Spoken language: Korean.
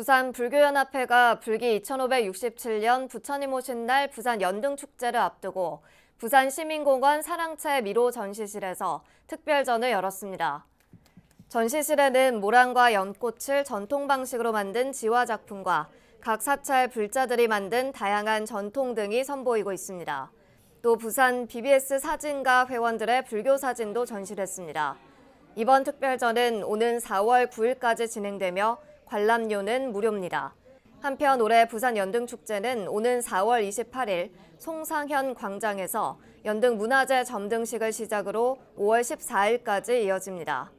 부산 불교연합회가 불기 2567년 부처님 오신 날 부산 연등축제를 앞두고 부산 시민공원 사랑채 미로 전시실에서 특별전을 열었습니다. 전시실에는 모란과 연꽃을 전통 방식으로 만든 지화 작품과 각 사찰 불자들이 만든 다양한 전통 등이 선보이고 있습니다. 또 부산 BBS 사진가 회원들의 불교 사진도 전시했습니다 이번 특별전은 오는 4월 9일까지 진행되며 관람료는 무료입니다. 한편 올해 부산 연등축제는 오는 4월 28일 송상현 광장에서 연등 문화재 점등식을 시작으로 5월 14일까지 이어집니다.